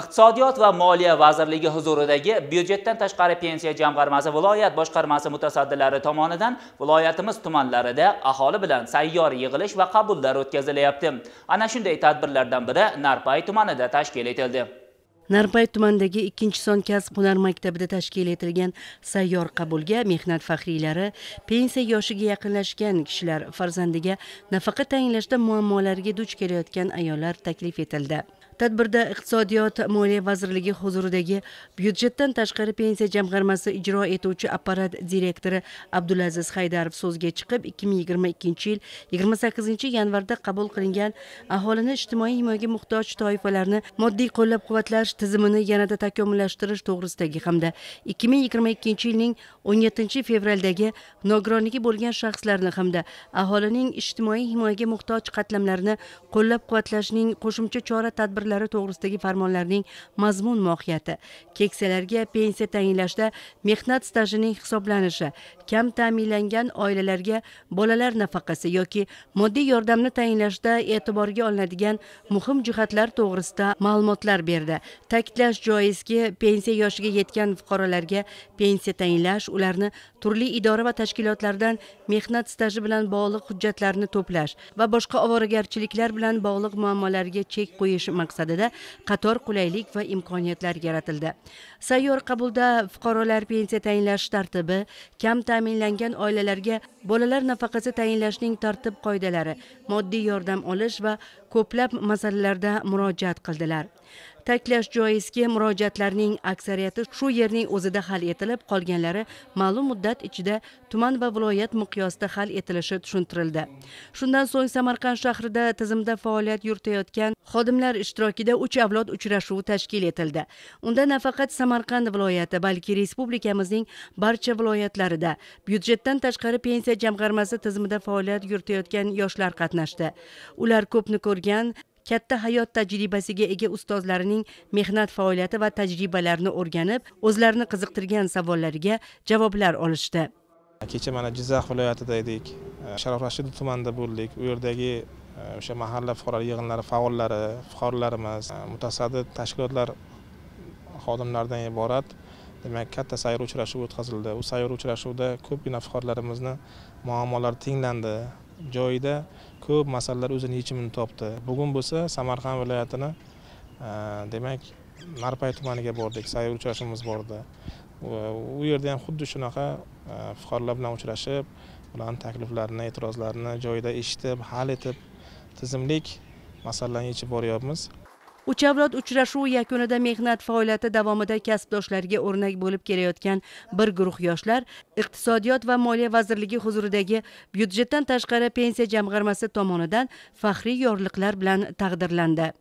iqtisodiyot va moliya vazirligi huzuridagi byudjetdan tashqari pensiya jamg'armasi viloyat boshqarmasi mutasaddilari tomonidan viloyatimiz tumanlarida aholi bilan sayyor yig'ilish va qabullar o'tkazilyapti ana shunday tadbirlardan biri narpay tumanida tashkil etildi narpay tumanidagi ikkinchi son kasb hunar maktabida tashkil etilgan sayyor qabulga mehnat faxriylari pensiya yoshiga yaqinlashgan kishilar farzandiga nafaqa tayinlashda muammolarga duch kelayotgan ayollar taklif etildi tadbirda iqtisodiyot moliya vazirligi huzuridagi byudjetdan tashqari pensiya jamg'armasi ijro etuvchi apparat direktori abdulaziz haydarov so'zga chiqib ikki ming yigirma ikkinchi yil yigirma sakkizinchi yanvarda qabul qilingan aholini ijtimoiy himoyaga muhtoj toifalarni moddiy qo'llab quvvatlash tizimini yanada takomillashtirish to'g'risidagi hamda ikki ming yigirma ikkinchi yilning o'n yettinchi fevraldagi nogironligi bo'lgan shaxslarni hamda aholining ijtimoiy himoyaga muhtoj qatlamlarini qo'llab quvvatlashning qo'shimcha chora tadbirlari turlari to'g'risidagi farmonlarning mazmun mohiyati keksalarga pensiya tayinlashda mehnat stajining hisoblanishi kam ta'minlangan oilalarga bolalar nafaqasi yoki moddiy yordamni tayinlashda e'tiborga olinadigan muhim jihatlar to'g'risida ma'lumotlar berdi ta'kidlash joizki pensiya yoshiga yetgan fuqarolarga pensiya tayinlash ularni turli idora va tashkilotlardan mehnat staji bilan bog'liq hujjatlarni to'plash va boshqa ovoragarchiliklar bilan bog'liq muammolarga chek qo'yish maqsadi maqsadida qator qulaylik va imkoniyatlar yaratildi sayyor qabulda fuqarolar pensiya tayinlash tartibi kam ta'minlangan oilalarga bolalar nafaqasi tayinlashning tartib qoidalari moddiy yordam olish va ko'plab masalalarda murojaat qildilar ta'kidlash joizki murojaatlarning aksariyati shu yerning o'zida hal etilib qolganlari ma'lum muddat ichida tuman va viloyat miqyosida hal etilishi tushuntirildi shundan so'ng samarqand shahrida tizimda faoliyat yuritayotgan xodimlar ishtirokida uch avlod uchrashuvi tashkil etildi unda nafaqat samarqand viloyati balki respublikamizning barcha viloyatlarida byudjetdan tashqari pensiya jamg'armasi tizimida faoliyat yuritayotgan yoshlar qatnashdi ular ko'pni ko'rgan turgan katta hayot tajribasiga ega ustozlarining mehnat faoliyati va tajribalarini o'rganib o'zlarini qiziqtirgan savollariga javoblar olishdi kecha mana jizzax viloyatida edik sharof rashidov tumanida bo'ldik u yerdagi e, o'sha mahalla fuqarolar yig'inlari faollari fuqarolarimiz e, mutasaddi tashkilotlar xodimlaridan iborat demak katta sayyor uchrashuvi o'tkazildi u sayyor uchrashuvda ko'pgina fuqarolarimizni muammolari tinglandi joyida ko'p masalalar o'zini yechimini topdi bugun bo'lsa samarqand viloyatini e, demak narpay tumaniga bordik sayyor uchrashuvimiz bordi u yerda ham xuddi shunaqa e, fuqarolar bilan uchrashib ularni takliflarini e'tirozlarini joyida eshitib hal etib tizimlik masalalarni yechib boryapmiz uch avlod uchrashuvi yakunida mehnat faoliyati davomida kasbdoshlarga o'rnak bo'lib kelayotgan bir guruh yoshlar iqtisodiyot va moliya vazirligi huzuridagi byudjetdan tashqari pensiya jamg'armasi tomonidan faxriy yorliqlar bilan taqdirlandi